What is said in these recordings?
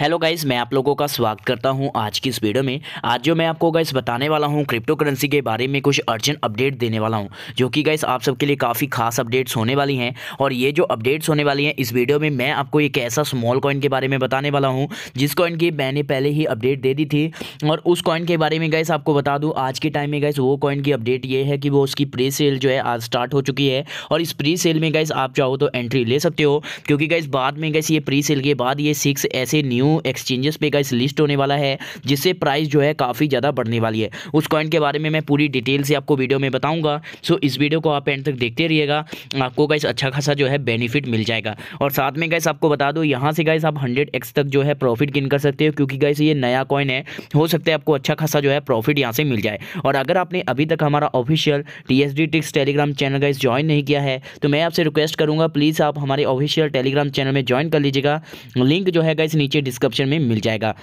hello guys मैं आप लोगों का स्वागत करता हूं आज की इस वीडियो में आज जो मैं आपको गाइस बताने वाला हूं क्रिप्टो करेंसी के बारे में कुछ अर्जेंट अपडेट देने वाला हूं जो कि गाइस आप सबके लिए काफ़ी खास अपडेट्स होने वाली हैं और ये जो अपडेट्स होने वाली हैं इस वीडियो में मैं आपको एक ऐसा स्मॉल कॉइन के बारे में बताने वाला हूँ जिस कॉइन की मैंने पहले ही अपडेट दे दी थी और उस कॉइन के बारे में गाइस आपको बता दूँ आज के टाइम में गाइस वो कॉइन की अपडेट ये है कि वो उसकी प्री सेल जो है आज स्टार्ट हो चुकी है और इस प्री सेल में गाइस आप चाहो तो एंट्री ले सकते हो क्योंकि गाइस बाद में गाइस ये प्री सेल के बाद ये सिक्स ऐसे न्यू न्यू एक्सचेंजेस पे गाइस लिस्ट होने वाला है जिससे प्राइस जो है काफ़ी ज़्यादा बढ़ने वाली है उस कॉइन के बारे में मैं पूरी डिटेल से आपको वीडियो में बताऊँगा सो इस वीडियो को आप एंड तक देखते रहिएगा आपको गाइस अच्छा खासा जो है बेनिफिट मिल जाएगा और साथ में गाइस आपको बता दो यहाँ से गाइस आप हंड्रेड तक जो है प्रॉफिट गिन कर सकते हो क्योंकि गाइस ये नया कॉइन है हो सकता है आपको अच्छा खासा जो है प्रॉफिट यहाँ से मिल जाए और अगर आपने अभी तक हमारा official T S D ticks Telegram channel guys join नहीं किया है तो मैं आपसे रिक्वेस्ट करूँगा प्लीज़ आप हमारे ऑफिशियल टेलीग्राम चैनल में ज्वाइन कर लीजिएगा लिंक जो है गाइस नीचे डिस्क्रिप्शन में मिल जाएगा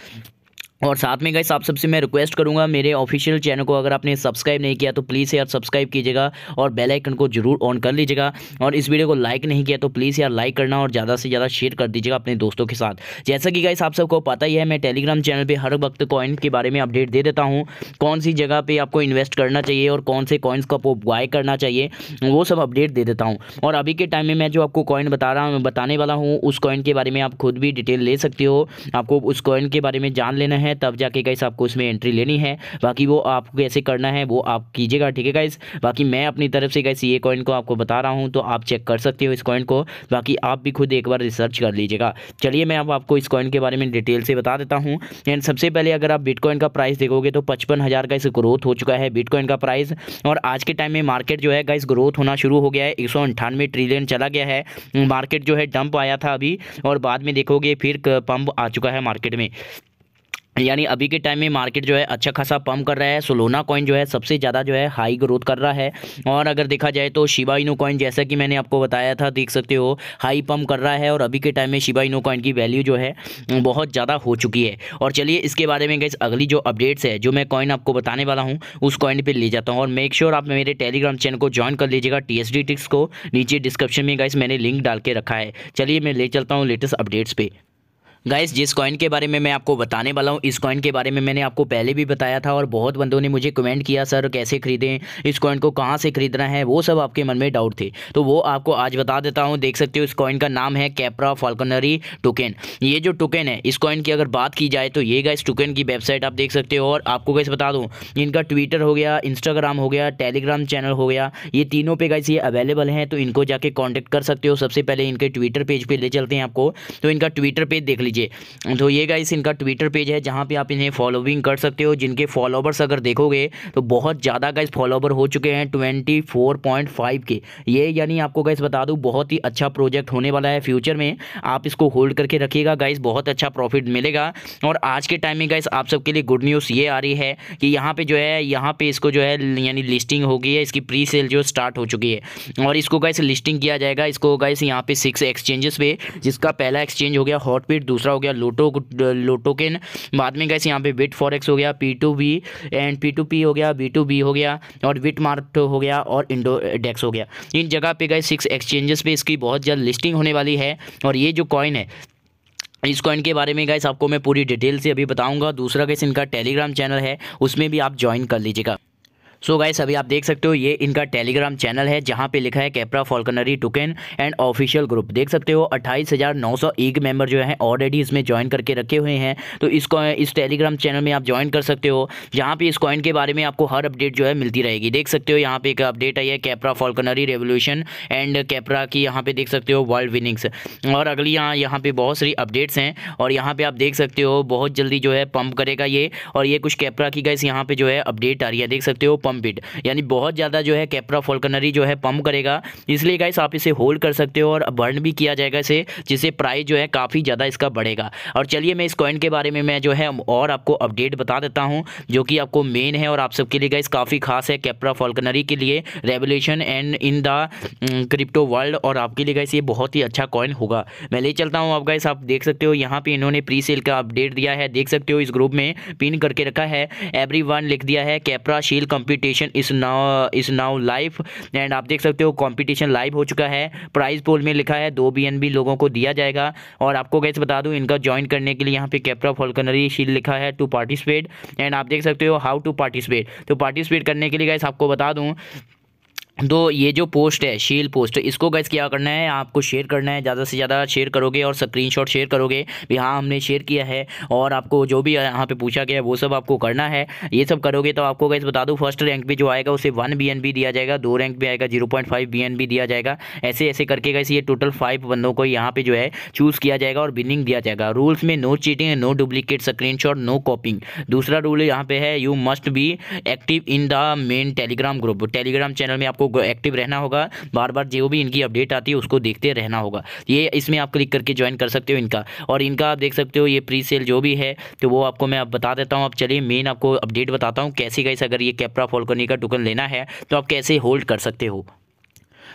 और साथ में गई आप सबसे मैं रिक्वेस्ट करूंगा मेरे ऑफिशियल चैनल को अगर आपने सब्सक्राइब नहीं किया तो प्लीज़ यार सब्सक्राइब कीजिएगा और बेल आइकन को जरूर ऑन कर लीजिएगा और इस वीडियो को लाइक नहीं किया तो प्लीज़ यार लाइक करना और ज़्यादा से ज़्यादा शेयर कर दीजिएगा अपने दोस्तों के साथ जैसा कि गाइस आप सबको पता ही है मैं टेलीग्राम चैनल पर हर वक्त कॉइन के बारे में अपडेट दे देता हूँ कौन सी जगह पर आपको इन्वेस्ट करना चाहिए और कौन से कॉइन्स को आपको बाय करना चाहिए वो सब अपडेट दे देता हूँ और अभी के टाइम में मैं जो आपको कॉइन बता रहा हूँ बताने वाला हूँ उस कॉइन के बारे में आप खुद भी डिटेल ले सकते हो आपको उस कॉइन के बारे में जान लेना है है तब जाके गाइस आपको उसमें एंट्री लेनी है बाकी वो आपको कैसे करना है वो आप कीजिएगा ठीक है गाइस बाकी मैं अपनी तरफ से गाइस ये कॉइन को आपको बता रहा हूँ तो आप चेक कर सकते हो इस कॉइन को बाकी आप भी खुद एक बार रिसर्च कर लीजिएगा चलिए मैं अब आपको इस कॉइन के बारे में डिटेल से बता देता हूँ एंड सबसे पहले अगर आप बिटकॉइन का प्राइस देखोगे तो पचपन हज़ार का इस ग्रोथ हो चुका है बिटकॉइन का प्राइस और आज के टाइम में मार्केट जो है गाइस ग्रोथ होना शुरू हो गया है एक ट्रिलियन चला गया है मार्केट जो है डंप आया था अभी और बाद में देखोगे फिर पंप आ चुका है मार्केट में यानी अभी के टाइम में मार्केट जो है अच्छा खासा पम्प कर रहा है सोलोना कॉइन जो है सबसे ज़्यादा जो है हाई ग्रोथ कर रहा है और अगर देखा जाए तो शिबा इनो कॉइन जैसा कि मैंने आपको बताया था देख सकते हो हाई पम्प कर रहा है और अभी के टाइम में शिबा इनो कॉइन की वैल्यू जो है बहुत ज़्यादा हो चुकी है और चलिए इसके बारे में गैस अगली जो अपडेट्स है जो मैं कॉइन आपको बताने वाला हूँ उस कॉइन पर ले जाता हूँ और मेक श्योर आप मेरे टेलीग्राम चैनल को ज्वाइन कर लीजिएगा टी एस डी टिक्स को नीचे डिस्क्रिप्शन में गैस मैंने लिंक डाल के रखा है चलिए मैं ले चलता हूँ लेटेस्ट अपडेट्स पर गाइस जिस कॉइन के बारे में मैं आपको बताने वाला हूँ इस कॉइन के बारे में मैंने आपको पहले भी बताया था और बहुत बंदों ने मुझे कमेंट किया सर कैसे खरीदें इस कॉइन को कहाँ से खरीदना है वो सब आपके मन में डाउट थे तो वो आपको आज बता देता हूँ देख सकते हो इस कॉइन का नाम है कैपरा फॉल्कनरी टोकन ये जो टोकन है इस कॉइन की अगर बात की जाए तो ये गाइस टोकन की वेबसाइट आप देख सकते हो और आपको गाइस बता दूँ इनका ट्विटर हो गया इंस्टाग्राम हो गया टेलीग्राम चैनल हो गया ये तीनों पे गाइस ये अवेलेबल हैं तो इनको जाके कॉन्टैक्ट कर सकते हो सबसे पहले इनके ट्विटर पेज पर ले चलते हैं आपको तो इनका ट्विटर पेज देख लीजिए लीजिए तो ये गाइस इनका ट्विटर पेज है जहाँ पे आप इन्हें फॉलोविंग कर सकते हो जिनके फॉलोवर्स अगर देखोगे तो बहुत ज़्यादा गाइस फॉलोवर हो चुके हैं ट्वेंटी फोर पॉइंट फाइव के ये यानी आपको गाइस बता दूँ बहुत ही अच्छा प्रोजेक्ट होने वाला है फ्यूचर में आप इसको होल्ड करके रखिएगा गाइस बहुत अच्छा प्रॉफिट मिलेगा और आज के टाइम में गाइस आप सबके लिए गुड न्यूज़ ये आ रही है कि यहाँ पर जो है यहाँ पर इसको जो है यानी लिस्टिंग हो गई है इसकी प्री सेल जो स्टार्ट हो चुकी है और इसको गाइस लिस्टिंग किया जाएगा इसको गाइस यहाँ पे सिक्स एक्सचेंजेस पे जिसका पहला एक्सचेंज हो गया हॉटपीट दूसरा दूसरा हो गया लोटो लोटोकेन बाद में कैसे यहाँ पे बिट फॉरेक्स हो गया P to B and P to P हो गया बी टू बी हो गया और विट मार्ट हो गया और इंडो डेक्स हो गया इन जगह पे गए सिक्स एक्सचेंजेस पे इसकी बहुत जल्द लिस्टिंग होने वाली है और ये जो कॉइन है इस कॉइन के बारे में गाइस आपको मैं पूरी डिटेल से अभी बताऊंगा दूसरा गैस इनका टेलीग्राम चैनल है उसमें भी आप ज्वाइन कर लीजिएगा सो गाइस अभी आप देख सकते हो ये इनका टेलीग्राम चैनल है जहाँ पे लिखा है Capra falconry token and official group देख सकते हो अट्ठाईस हज़ार नौ सौ एक मेंबर जो है ऑलरेडी इसमें ज्वाइन करके रखे हुए हैं तो इसको इस टेलीग्राम चैनल में आप ज्वाइन कर सकते हो जहाँ पे इस कॉइन के बारे में आपको हर अपडेट जो है मिलती रहेगी देख सकते हो यहाँ पे एक अपडेट आई है कैपरा फॉल्कनरी रेवोल्यूशन एंड कैपरा की यहाँ पे देख सकते हो वर्ल्ड विनिंग्स और अगली यहाँ यहाँ पे बहुत सारी अपडेट्स हैं और यहाँ पे आप देख सकते हो बहुत जल्दी जो है पंप करेगा ये और ये कुछ कैपरा की गाइस यहाँ पे जो है अपडेट आ रही है देख सकते हो पम्प बिट यानी बहुत ज़्यादा जो है कैपरा फॉल्कनरी जो है पम्प करेगा इसलिए गाइस आप इसे होल्ड कर सकते हो और बर्न भी किया जाएगा इसे जिससे प्राइस जो है काफ़ी ज़्यादा इसका बढ़ेगा और चलिए मैं इस कॉइन के बारे में मैं जो है और आपको अपडेट बता देता हूँ जो कि आपको मेन है और आप सबके लिए गाइस काफ़ी खास है कैपरा फॉल्कनरी के लिए revolution and in the crypto world और आपके लिए गाइस ये बहुत ही अच्छा कॉइन होगा मैं ले चलता हूँ आप गाइस आप देख सकते हो यहाँ पर इन्होंने प्री सेल का अपडेट दिया है देख सकते हो इस ग्रुप में पिन करके रखा है एवरी लिख दिया है कैपरा शील computer competition is now is now live and आप देख सकते हो कॉम्पिटिशन लाइव हो चुका है प्राइज पोल में लिखा है दो बी लोगों को दिया जाएगा और आपको गैस बता दूँ इनका ज्वाइन करने के लिए यहाँ पे कैप्रा फॉल्कनरी शील लिखा है टू पार्टिसिपेट एंड आप देख सकते हो हाउ टू पार्टिसिपेट तो पार्टिसिपेट करने के लिए गैस आपको बता दूँ तो ये जो पोस्ट है शील पोस्ट इसको गैस क्या करना है आपको शेयर करना है ज़्यादा से ज़्यादा शेयर करोगे और स्क्रीनशॉट शेयर करोगे भी हाँ हमने शेयर किया है और आपको जो भी यहाँ पे पूछा गया है वो सब आपको करना है ये सब करोगे तो आपको गैस बता दूँ फर्स्ट रैंक पे जो आएगा उसे वन बी दिया जाएगा दो रैंक पर आएगा जीरो पॉइंट फाइव बी दिया जाएगा ऐसे ऐसे करके गैस ये टोटल फाइव बंदों को यहाँ पर जो है चूज़ किया जाएगा और बिनिंग दिया जाएगा रूल्स में no cheating no duplicate screen no copying दूसरा रूल यहाँ पे है you must be active in the main Telegram group Telegram channel में आपको आपको एक्टिव रहना होगा बार बार जो भी इनकी अपडेट आती है उसको देखते रहना होगा ये इसमें आप क्लिक करके ज्वाइन कर सकते हो इनका और इनका आप देख सकते हो ये प्री सेल जो भी है तो वो आपको मैं आप बता देता हूँ आप चलिए मेन आपको अपडेट बताता हूँ कैसे कैसे अगर ये कैपरा करने e का टोकन लेना है तो आप कैसे होल्ड कर सकते हो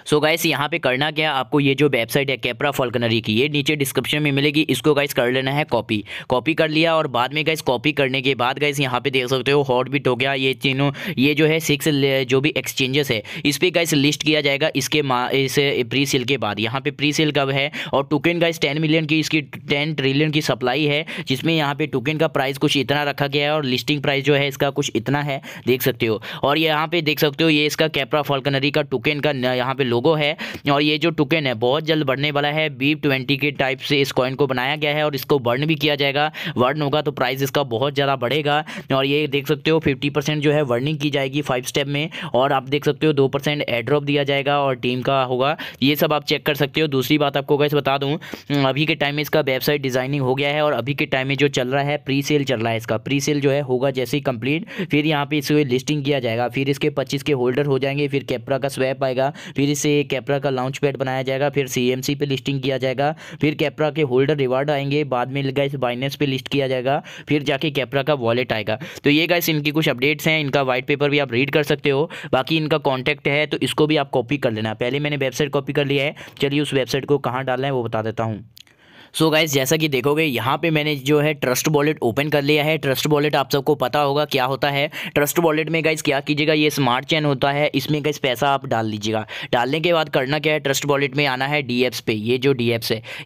सो गाइस यहाँ पे करना क्या आपको ये जो वेबसाइट है कैपरा फॉल्कनरी की ये नीचे डिस्क्रिप्शन में मिलेगी इसको गाइस कर लेना है कॉपी कॉपी कर लिया और बाद में गाइस कॉपी करने के बाद गाइस यहाँ पे देख सकते हो बिट हो गया ये तीनों ये जो है सिक्स जो भी एक्सचेंजेस है इस पर गाइस लिस्ट किया जाएगा इसके इस प्री सेल के बाद यहाँ पे प्री सेल कब है और टोकन गाइस टेन मिलियन की इसकी टेन ट्रिलियन की सप्लाई है जिसमें यहाँ पे टोकन का प्राइस कुछ इतना रखा गया है और लिस्टिंग प्राइस जो है इसका कुछ इतना है देख सकते हो और यहाँ पे देख सकते हो ये इसका कैपरा फॉल्कनरी का टोकन का यहाँ पे लोगो है और ये जो टुकन है बहुत जल्द बढ़ने वाला है बी ट्वेंटी के टाइप से इस कॉइन को बनाया गया है और इसको बर्न भी किया जाएगा वर्न होगा तो प्राइस इसका बहुत ज़्यादा बढ़ेगा और ये देख सकते हो फिफ्टी जो है वर्निंग की जाएगी फाइव स्टेप में और आप देख सकते हो दो परसेंट एड्रॉप दिया जाएगा और टीम का होगा ये सब आप चेक कर सकते हो दूसरी बात आपको कैसे बता दूँ अभी के टाइम में इसका वेबसाइट डिज़ाइनिंग हो गया है और अभी के टाइम में जो चल रहा है प्री सेल चल रहा है इसका प्री सेल जो है होगा जैसे ही कंप्लीट फिर यहाँ पे इसे लिस्टिंग किया जाएगा फिर इसके पच्चीस के होल्डर हो जाएंगे फिर कैपरा का स्वैप आएगा फिर से कैपरा का लॉन्च पैड बनाया जाएगा फिर सी पे लिस्टिंग किया जाएगा फिर कैपरा के होल्डर रिवार्ड आएंगे बाद में गाइस बाइनेंस पे लिस्ट किया जाएगा फिर जाके कैपरा का वॉलेट आएगा तो ये गाइस इनकी कुछ अपडेट्स हैं इनका वाइट पेपर भी आप रीड कर सकते हो बाकी इनका कॉन्टैक्ट है तो इसको भी आप कॉपी कर लेना पहले मैंने वेबसाइट कॉपी कर लिया है चलिए उस वेबसाइट को कहाँ डालना है वो बता देता हूँ सो so गाइज जैसा कि देखोगे यहाँ पे मैंने जो है ट्रस्ट वॉलेट ओपन कर लिया है ट्रस्ट वॉलेट आप सबको पता होगा क्या होता है ट्रस्ट वॉलेट में गाइज क्या कीजिएगा ये स्मार्ट चैन होता है इसमें गाइज पैसा आप डाल लीजिएगा डालने के बाद करना क्या है ट्रस्ट वॉलेट में आना है डी पे ये जो डी है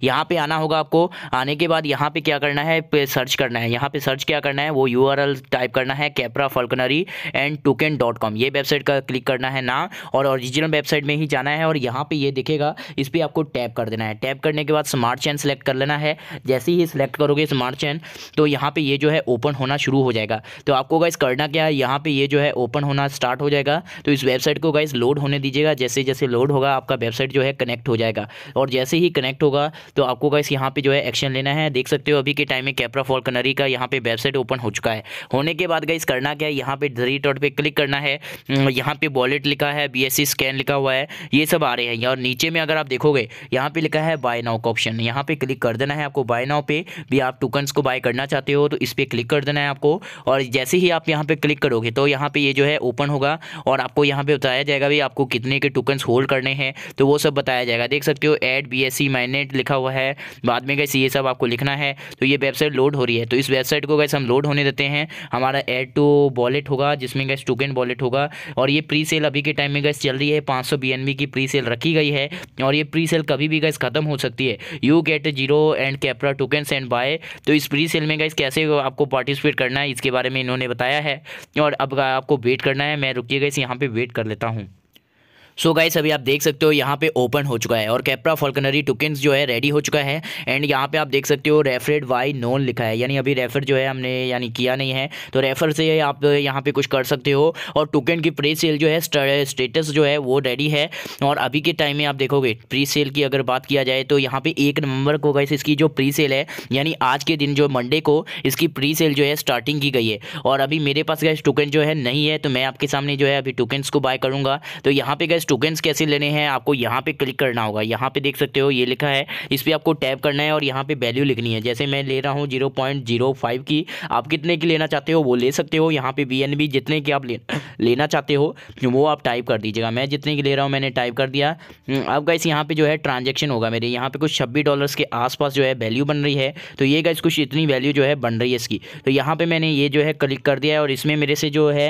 यहाँ पे आना होगा आपको आने के बाद यहाँ पे क्या करना है सर्च करना है यहाँ पे सर्च क्या करना है वो यू टाइप करना है कैपरा फल्कनरी एंड टूकन ये वेबसाइट का क्लिक करना है ना और ओरिजिनल वेबसाइट में ही जाना है और यहाँ पे ये दिखेगा इस पर आपको टैप कर देना है टैप करने के बाद स्मार्ट चैन सेलेक्ट कर लेना है जैसे ही सिलेक्ट करोगे स्मार्ट चैन तो यहाँ पे ये जो है ओपन होना शुरू हो जाएगा तो आपको गाइस करना क्या है यहाँ पे ये जो है ओपन होना स्टार्ट हो जाएगा तो इस वेबसाइट को गाइस लोड होने दीजिएगा जैसे जैसे लोड होगा आपका वेबसाइट जो है कनेक्ट हो जाएगा और जैसे ही कनेक्ट होगा तो आपको गाइस यहाँ पे जो है एक्शन लेना है देख सकते हो अभी के टाइम में कैपरा फॉल कनरी का यहाँ पे वेबसाइट ओपन हो चुका है होने के बाद गाइस करना क्या है यहाँ पे थ्री डॉट पर क्लिक करना है हम्म, यहाँ पे वॉलेट लिखा है बी स्कैन लिखा हुआ है ये सब आ रहे हैं और नीचे में अगर आप देखोगे यहाँ पे लिखा है बाय नाउ का ऑप्शन यहाँ पे क्लिक कर देना है आपको बाय नाउ पे भी आप टोकन्स को बाय करना चाहते हो तो इस पर क्लिक कर देना है आपको और जैसे ही आप यहाँ पर क्लिक करोगे तो यहाँ पर ये जो है ओपन होगा और आपको यहाँ पर बताया जाएगा भी आपको कितने के टोकन्स होल्ड करने हैं तो वो सब बताया जाएगा देख सकते हो एड बी एस लिखा हुआ है बाद में कैसे ये सब आपको लिखना है तो ये वेबसाइट लोड हो रही है तो इस वेबसाइट को कैसे हम लोड होने देते हैं हमारा एड टू वॉलेट होगा जिसमें गैस टोकन वॉलेट होगा और ये प्री सेल अभी के टाइम में गैस चल रही है पाँच सौ की प्री सेल रखी गई है और ये प्री सेल कभी भी गैस खत्म हो सकती है you get zero hero and Capra token and buy तो इस प्री सेल में गाइस कैसे आपको पार्टिसिपेट करना है इसके बारे में इन्होंने बताया है और अब आपको वेट करना है मैं रुकिए गाइस यहाँ पर वेट कर लेता हूँ सो so गाइस अभी आप देख सकते हो यहाँ पे ओपन हो चुका है और कैप्रा फॉल्कनरी टोकन्स जो है रेडी हो चुका है एंड यहाँ पे आप देख सकते हो रेफरेड वाई नोन लिखा है यानी अभी रेफर जो है हमने यानी किया नहीं है तो रेफर से आप यहाँ पे कुछ कर सकते हो और टोकन की प्री सेल जो है स्टेटस जो है वो रेडी है और अभी के टाइम में आप देखोगे प्री सेल की अगर बात किया जाए तो यहाँ पर एक नवंबर को गाइस इसकी जो प्री सेल है यानी आज के दिन जो मंडे को इसकी प्री सेल जो है स्टार्टिंग की गई है और अभी मेरे पास गैस टोकन जो है नहीं है तो मैं आपके सामने जो है अभी टोकन्स को बाय करूँगा तो यहाँ पर गैस टोकन्स कैसे लेने हैं आपको यहाँ पे क्लिक करना होगा यहाँ पे देख सकते हो ये लिखा है इस पर आपको टैप करना है और यहाँ पे वैल्यू लिखनी है जैसे मैं ले रहा हूँ जीरो पॉइंट जीरो फाइव की आप कितने की लेना चाहते हो वो ले सकते हो यहाँ पे बी जितने की आप लेना चाहते हो वो आप टाइप कर दीजिएगा मैं जितने की ले रहा हूँ मैंने टाइप कर दिया हम्म, अब गाइस यहाँ पे जो है ट्रांजेक्शन होगा मेरे यहाँ पे कुछ छब्बीस डॉलर्स के आसपास जो है वैल्यू बन रही है तो ये गाइस कुछ इतनी वैल्यू जो है बन रही है इसकी तो यहाँ पर मैंने ये जो है क्लिक कर दिया है और इसमें मेरे से जो है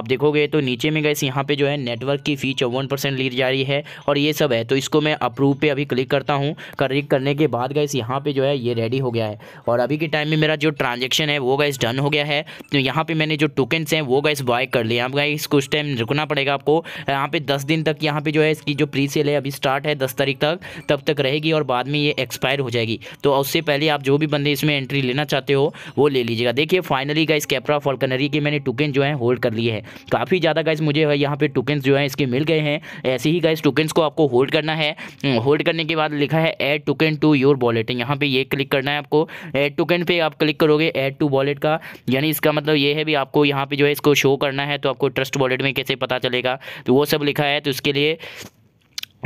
आप देखोगे तो नीचे में गाइस यहाँ पे जो है नेटवर्क की फी चौवन परसेंट ली जा रही है और ये सब है तो इसको मैं अप्रूव पे अभी क्लिक करता हूँ क्लिक करने के बाद इस यहाँ पे जो है ये रेडी हो गया है और अभी के टाइम में मेरा जो ट्रांजेक्शन है वो गैस डन हो गया है तो यहाँ पर मैंने जो टोकन्स हैं वो गैस बाय कर लिया अब गैस कुछ टाइम रुकना पड़ेगा आपको यहाँ पर दस दिन तक यहाँ पर जो है इसकी जो प्री सेल है अभी स्टार्ट है दस तारीख तक तब तक रहेगी और बाद में ये एक्सपायर हो जाएगी तो उससे पहले आप जो भी बंदे इसमें एंट्री लेना चाहते हो वो ले लीजिएगा देखिए फाइनली गाइस कैपरा फॉल्कनरी के मैंने टोकन जो है होल्ड कर लिए हैं काफ़ी ज़्यादा गाइस मुझे यहाँ पे टोकन जो है इसके मिल गए हैं ऐसे ही गाइस टोकन्स को आपको होल्ड करना है होल्ड हम्म, करने के बाद लिखा है add token to your wallet यहाँ पे ये क्लिक करना है आपको ऐड टोकन पे आप क्लिक करोगे ऐड टू वॉलेट का यानी इसका मतलब ये है भी आपको यहाँ पे जो है इसको शो करना है तो आपको ट्रस्ट वॉलेट में कैसे पता चलेगा तो वो सब लिखा है तो उसके लिए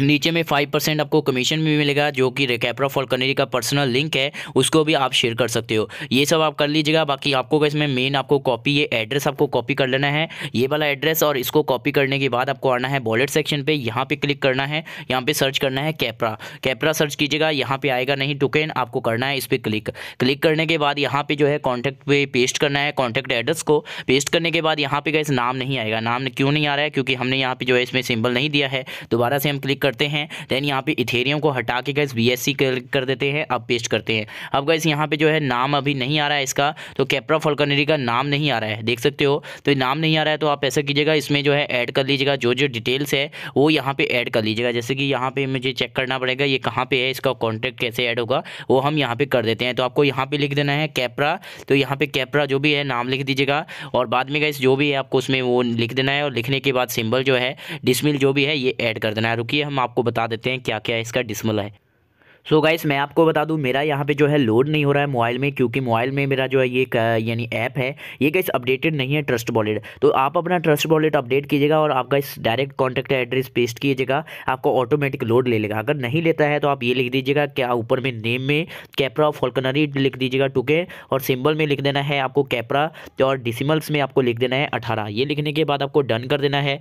नीचे में फाइव परसेंट आपको कमीशन भी मिलेगा जो कि कैपरा फॉलकनरी का पर्सनल लिंक है उसको भी आप शेयर कर सकते हो ये सब आप कर लीजिएगा बाकी आपको इसमें मेन आपको कॉपी ये एड्रेस आपको कॉपी कर लेना है ये वाला एड्रेस और इसको कॉपी करने के बाद आपको आना है वॉलेट सेक्शन पे यहाँ पे क्लिक करना है यहाँ पर सर्च करना है कैपरा कैपरा सर्च कीजिएगा यहाँ पर आएगा नहीं टोकन आपको करना है इस पर क्लिक क्लिक करने के बाद यहाँ पर जो है कॉन्टैक्ट पे पेस्ट करना है कॉन्टैक्ट एड्रेस को पेस्ट करने के बाद यहाँ पर गए नाम नहीं आएगा नाम क्यों नहीं आ रहा है क्योंकि हमने यहाँ पर जो है इसमें सिंबल नहीं दिया है दोबारा से हम क्लिक करते हैं देन यहाँ पे इथेरियम को हटा के गैस बी कर देते हैं अब पेस्ट करते हैं अब गैस यहाँ पे जो है नाम अभी नहीं आ रहा है इसका तो कैप्रा फॉल्कनरी का नाम नहीं आ रहा है देख सकते हो तो नाम नहीं आ रहा है तो आप ऐसा कीजिएगा इसमें जो है ऐड कर लीजिएगा जो जो डिटेल्स है वो यहाँ पर ऐड कर लीजिएगा जैसे कि यहाँ पर मुझे चेक करना पड़ेगा ये कहाँ पे है इसका कॉन्टैक्ट कैसे ऐड होगा वो हम यहाँ पर कर देते हैं तो आपको यहाँ पर लिख देना है कैप्रा तो यहाँ पर कैपरा जो भी है नाम लिख दीजिएगा और बाद में गैस जो भी है आपको उसमें वो लिख देना है और लिखने के बाद सिम्बल जो है डिसमिल जो भी है ये ऐड कर देना है रुकिए हम हम आपको बता देते हैं क्या क्या इसका डिसमल है सो so गाइस मैं आपको बता दूं मेरा यहाँ पे जो है लोड नहीं हो रहा है मोबाइल में क्योंकि मोबाइल में मेरा जो है ये यानी ऐप है ये गाइस अपडेटेड नहीं है ट्रस्ट वॉलेट तो आप अपना ट्रस्ट वॉलेट अपडेट कीजिएगा और आप guys direct contact address paste कीजिएगा आपको ऑटोमेटिक लोड ले लेगा अगर नहीं लेता है तो आप ये लिख दीजिएगा क्या ऊपर में नेम में कैपरा फॉल्कनरी लिख दीजिएगा टूके और सिम्बल में लिख देना है आपको कैपरा और डिसिमल्स में आपको लिख देना है अठारह ये लिखने के बाद आपको डन कर देना है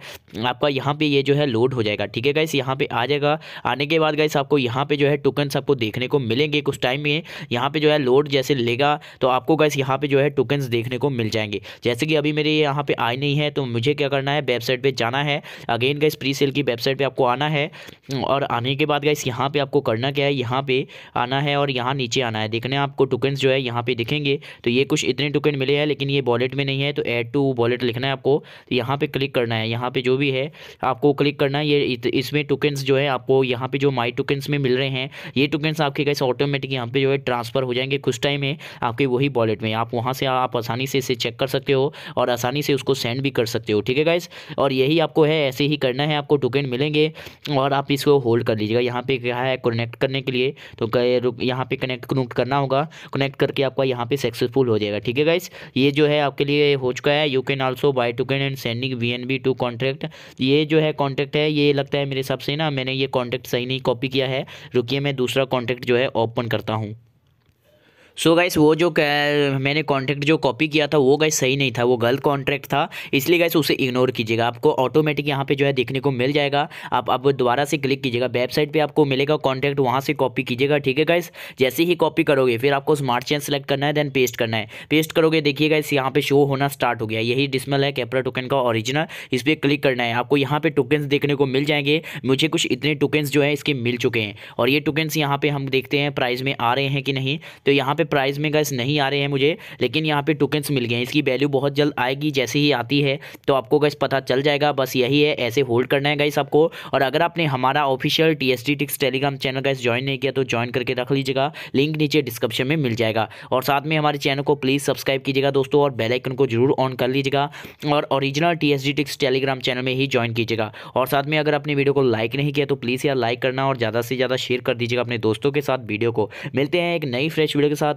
आपका यहाँ पर ये जो है लोड हो जाएगा ठीक है गाइस यहाँ पर आ जाएगा आने के बाद गाइस आपको यहाँ पर जो है टूकन आपको देखने को मिलेंगे कुछ टाइम में यहाँ पे जो है लोड जैसे लेगा तो आपको गैस यहाँ पे जो है टोकन्स देखने को मिल जाएंगे जैसे कि अभी मेरे यहाँ पे आई नहीं है तो मुझे क्या करना है वेबसाइट पे जाना है अगेन गैस प्री सेल की वेबसाइट पे आपको आना है और आने के बाद गैस यहाँ पे आपको करना क्या है यहाँ पे आना है और यहाँ नीचे आना है देखने आपको टोकन्स जो है यहाँ पे दिखेंगे तो ये कुछ इतने टोकन मिले हैं लेकिन ये वॉलेट में नहीं है तो एड टू वॉलेट लिखना है आपको तो यहाँ पर क्लिक करना है यहाँ पर जो भी है आपको क्लिक करना है ये इसमें टोकन्स जो है आपको यहाँ पर जो माई टोकन्स में मिल रहे हैं ये ये टोकन्स आपके कैसे ऑटोमेटिक यहाँ पे जो है ट्रांसफ़र हो जाएंगे कुछ टाइम में आपके वही वॉलेट में आप वहाँ से आप आसानी से इसे चेक कर सकते हो और आसानी से उसको सेंड भी कर सकते हो ठीक है गाइस और यही आपको है ऐसे ही करना है आपको टोकन मिलेंगे और आप इसको होल्ड कर लीजिएगा यहाँ पे क्या है कनेक्ट करने के लिए तो यहाँ पे कनेक्ट कनेक्ट करना होगा कनेक्ट करके आपका यहाँ पे सक्सेसफुल हो जाएगा ठीक है गाइस ये जो है आपके लिए हो चुका है you can also buy token and sending V N B to contract ये जो है कॉन्ट्रैक्ट है ये लगता है मेरे हिसाब से ना मैंने ये कॉन्ट्रैक्ट सही नहीं कॉपी किया है रुकिए मैं दूसरा कॉन्टैक्ट जो है ओपन करता हूँ सो so गाइस वो जो मैंने कॉन्ट्रैक्ट जो कॉपी किया था वो गाइस सही नहीं था वो गलत कॉन्ट्रैक्ट था इसलिए गाइस उसे इग्नोर कीजिएगा आपको ऑटोमेटिक यहाँ पे जो है देखने को मिल जाएगा आप अब दोबारा से क्लिक कीजिएगा वेबसाइट पर आपको मिलेगा कॉन्ट्रैक्ट वहाँ से कॉपी कीजिएगा ठीक है गाइस जैसे ही कॉपी करोगे फिर आपको स्मार्ट चेन सेलेक्ट करना है देन पेस्ट करना है पेस्ट करोगे देखिए गाइस यहाँ पे शो होना स्टार्ट हो गया यही डिस्मल है कैपरा टोकन का ऑरिजिनल इस पर क्लिक करना है आपको यहाँ पे टोकन्स देखने को मिल जाएंगे मुझे कुछ इतने टोकन्स जो है इसके मिल चुके हैं और ये टोकन्स यहाँ पे हम देखते हैं प्राइस में आ रहे हैं कि नहीं तो यहाँ पे प्राइस में गैस नहीं आ रहे हैं मुझे लेकिन यहाँ पे टोकन्स मिल गए हैं इसकी वैल्यू बहुत जल्द आएगी जैसे ही आती है तो आपको गैस पता चल जाएगा बस यही है ऐसे होल्ड करना है गैस आपको और अगर आपने हमारा official T S ticks Telegram channel guys join नहीं किया तो ज्वाइन करके रख लीजिएगा लिंक नीचे डिस्क्रिप्शन में मिल जाएगा और साथ में हमारे चैनल को प्लीज़ सब्सक्राइब कीजिएगा दोस्तों और बेलाइकन को जरूर ऑन कर लीजिएगा और original T S ticks Telegram channel में ही ज्वाइन कीजिएगा और साथ में अगर आपने वीडियो को लाइक नहीं किया तो प्लीज़ यार लाइक करना और ज़्यादा से ज़्यादा शेयर कर दीजिएगा अपने दोस्तों के साथ वीडियो को मिलते हैं एक नई फ्रेश वीडियो के साथ